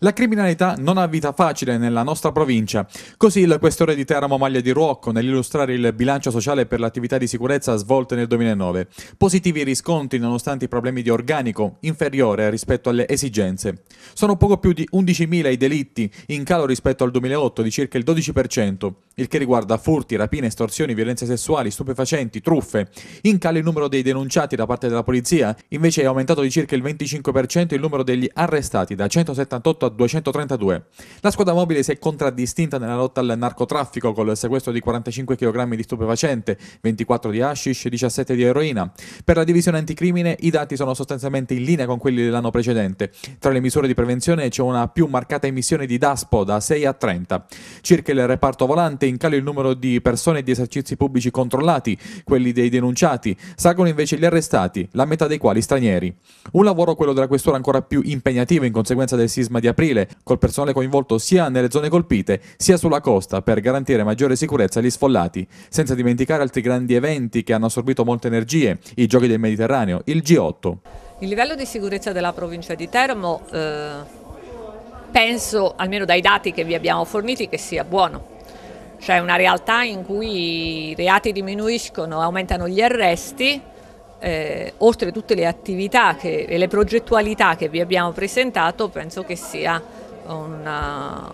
La criminalità non ha vita facile nella nostra provincia. Così il questore di Teramo Maglia di Ruocco nell'illustrare il bilancio sociale per le attività di sicurezza svolte nel 2009. Positivi riscontri nonostante i problemi di organico, inferiore rispetto alle esigenze. Sono poco più di 11.000 i delitti, in calo rispetto al 2008 di circa il 12%, il che riguarda furti, rapine, estorsioni, violenze sessuali, stupefacenti, truffe. In calo il numero dei denunciati da parte della polizia, invece è aumentato di circa il 25% il numero degli arrestati da 178 a 232. La squadra mobile si è contraddistinta nella lotta al narcotraffico col sequestro di 45 kg di stupefacente, 24 di hashish, e 17 di eroina. Per la divisione anticrimine i dati sono sostanzialmente in linea con quelli dell'anno precedente. Tra le misure di prevenzione c'è una più marcata emissione di DASPO da 6 a 30. Circa il reparto volante, in calo il numero di persone e di esercizi pubblici controllati, quelli dei denunciati, salgono invece gli arrestati, la metà dei quali stranieri. Un lavoro quello della questura ancora più impegnativo in conseguenza del sisma di aprile aprile, col personale coinvolto sia nelle zone colpite sia sulla costa per garantire maggiore sicurezza agli sfollati, senza dimenticare altri grandi eventi che hanno assorbito molte energie, i Giochi del Mediterraneo, il G8. Il livello di sicurezza della provincia di Teramo eh, penso, almeno dai dati che vi abbiamo forniti, che sia buono cioè una realtà in cui i reati diminuiscono, aumentano gli arresti, eh, oltre tutte le attività che, e le progettualità che vi abbiamo presentato, penso che sia una,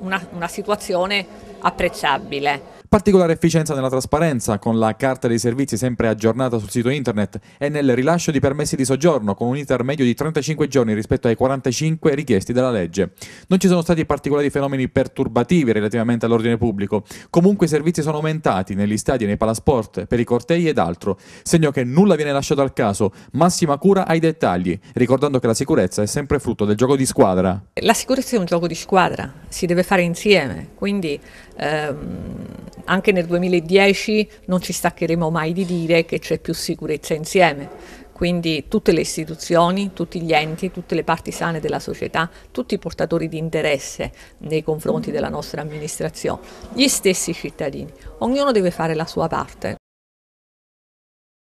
una, una situazione apprezzabile. Particolare efficienza nella trasparenza, con la carta dei servizi sempre aggiornata sul sito internet e nel rilascio di permessi di soggiorno, con un iter medio di 35 giorni rispetto ai 45 richiesti dalla legge. Non ci sono stati particolari fenomeni perturbativi relativamente all'ordine pubblico. Comunque i servizi sono aumentati negli stadi nei palasport, per i cortei ed altro. Segno che nulla viene lasciato al caso, massima cura ai dettagli, ricordando che la sicurezza è sempre frutto del gioco di squadra. La sicurezza è un gioco di squadra, si deve fare insieme, quindi ehm anche nel 2010 non ci staccheremo mai di dire che c'è più sicurezza insieme. Quindi tutte le istituzioni, tutti gli enti, tutte le parti sane della società, tutti i portatori di interesse nei confronti della nostra amministrazione, gli stessi cittadini. Ognuno deve fare la sua parte.